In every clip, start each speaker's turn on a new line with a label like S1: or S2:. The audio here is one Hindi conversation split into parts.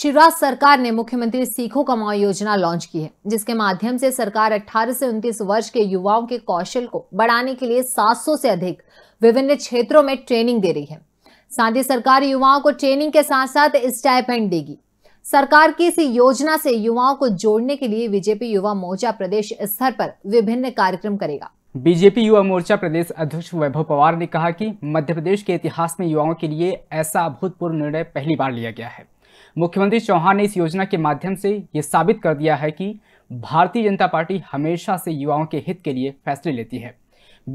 S1: शिवराज सरकार ने मुख्यमंत्री सीखो कमाओ योजना लॉन्च की है जिसके माध्यम से सरकार 18 से 29 वर्ष के युवाओं के कौशल को बढ़ाने के लिए 700 से अधिक विभिन्न क्षेत्रों में ट्रेनिंग दे रही है साथ ही सरकार युवाओं को ट्रेनिंग के साथ साथ स्टाइपेंड देगी सरकार की इस योजना से युवाओं को जोड़ने के लिए बीजेपी युवा मोर्चा प्रदेश स्तर पर विभिन्न कार्यक्रम करेगा
S2: बीजेपी युवा मोर्चा प्रदेश अध्यक्ष वैभव पवार ने कहा कि मध्य प्रदेश के इतिहास में युवाओं के लिए ऐसा अभूतपूर्व निर्णय पहली बार लिया गया है मुख्यमंत्री चौहान ने इस योजना के माध्यम से ये साबित कर दिया है कि भारतीय जनता पार्टी हमेशा से युवाओं के हित के लिए फैसले लेती है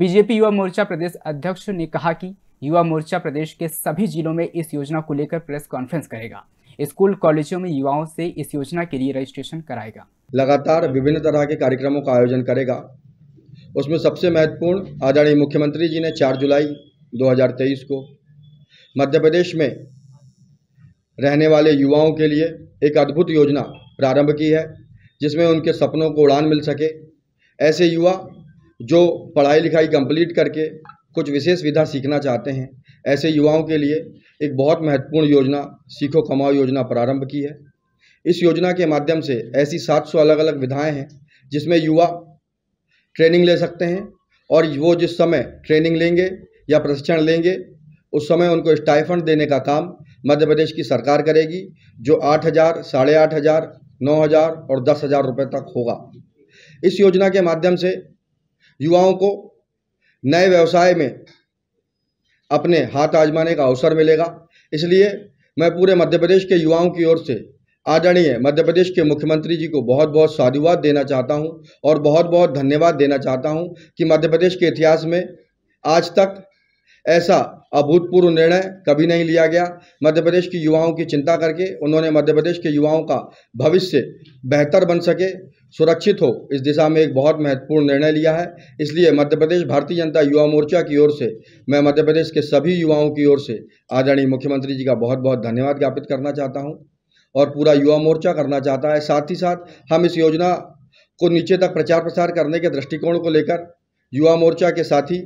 S2: बीजेपी युवा मोर्चा प्रदेश अध्यक्ष ने कहा कि युवा मोर्चा प्रदेश के सभी जिलों में इस योजना को लेकर प्रेस कॉन्फ्रेंस करेगा स्कूल कॉलेजों में युवाओं से इस योजना
S3: के लिए रजिस्ट्रेशन कराएगा लगातार विभिन्न तरह के कार्यक्रमों का आयोजन करेगा उसमें सबसे महत्वपूर्ण आदरणीय मुख्यमंत्री जी ने 4 जुलाई 2023 को मध्य प्रदेश में रहने वाले युवाओं के लिए एक अद्भुत योजना प्रारंभ की है जिसमें उनके सपनों को उड़ान मिल सके ऐसे युवा जो पढ़ाई लिखाई कंप्लीट करके कुछ विशेष विधा सीखना चाहते हैं ऐसे युवाओं के लिए एक बहुत महत्वपूर्ण योजना सीखो कमाओ योजना प्रारंभ की है इस योजना के माध्यम से ऐसी 700 अलग अलग विधाएं हैं जिसमें युवा ट्रेनिंग ले सकते हैं और वो जिस समय ट्रेनिंग लेंगे या प्रशिक्षण लेंगे उस समय उनको स्टाइफंड देने का काम मध्य प्रदेश की सरकार करेगी जो आठ हज़ार साढ़े आठ हज़ार नौ हज़ार और दस हज़ार रुपये तक होगा इस योजना के माध्यम से युवाओं को नए व्यवसाय में अपने हाथ आजमाने का अवसर मिलेगा इसलिए मैं पूरे मध्य प्रदेश के युवाओं की ओर से आदरणीय मध्य प्रदेश के मुख्यमंत्री जी को बहुत बहुत साधुवाद देना चाहता हूं और बहुत बहुत धन्यवाद देना चाहता हूं कि मध्य प्रदेश के इतिहास में आज तक ऐसा अभूतपूर्व निर्णय कभी नहीं लिया गया मध्य प्रदेश की युवाओं की चिंता करके उन्होंने मध्य प्रदेश के युवाओं का भविष्य बेहतर बन सके सुरक्षित हो इस दिशा में एक बहुत महत्वपूर्ण निर्णय लिया है इसलिए मध्य प्रदेश भारतीय जनता युवा मोर्चा की ओर से मैं मध्य प्रदेश के सभी युवाओं की ओर से आदरणीय मुख्यमंत्री जी का बहुत बहुत धन्यवाद ज्ञापित करना चाहता हूँ और पूरा युवा मोर्चा करना चाहता है साथ ही साथ हम इस योजना को नीचे तक प्रचार प्रसार करने के दृष्टिकोण को लेकर युवा मोर्चा के साथी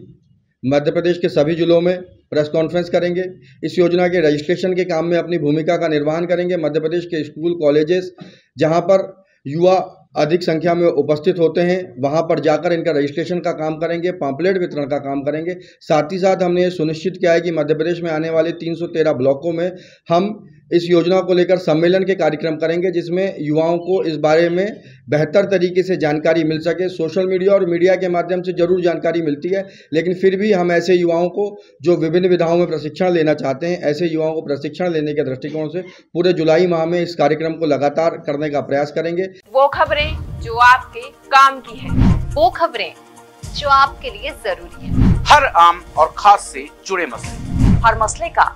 S3: मध्य प्रदेश के सभी जिलों में प्रेस कॉन्फ्रेंस करेंगे इस योजना के रजिस्ट्रेशन के काम में अपनी भूमिका का निर्वहन करेंगे मध्य प्रदेश के स्कूल कॉलेजेस जहां पर युवा अधिक संख्या में उपस्थित होते हैं वहां पर जाकर इनका रजिस्ट्रेशन का काम करेंगे पॉम्पलेट वितरण का काम करेंगे साथ ही साथ हमने ये सुनिश्चित किया है कि मध्य प्रदेश में आने वाले 313 ब्लॉकों में हम इस योजना को लेकर सम्मेलन के कार्यक्रम करेंगे जिसमें युवाओं को इस बारे में बेहतर तरीके से जानकारी मिल सके सोशल मीडिया और मीडिया के माध्यम से जरूर जानकारी मिलती है लेकिन फिर भी हम ऐसे युवाओं को जो विभिन्न विधाओं में प्रशिक्षण लेना चाहते हैं ऐसे युवाओं को प्रशिक्षण लेने के दृष्टिकोण से पूरे जुलाई माह में इस कार्यक्रम को लगातार करने का प्रयास करेंगे
S1: वो खबरें जो आपके काम की है वो खबरें जो आपके लिए जरूरी है
S3: हर आम और खास से जुड़े मसले
S1: हर मसले का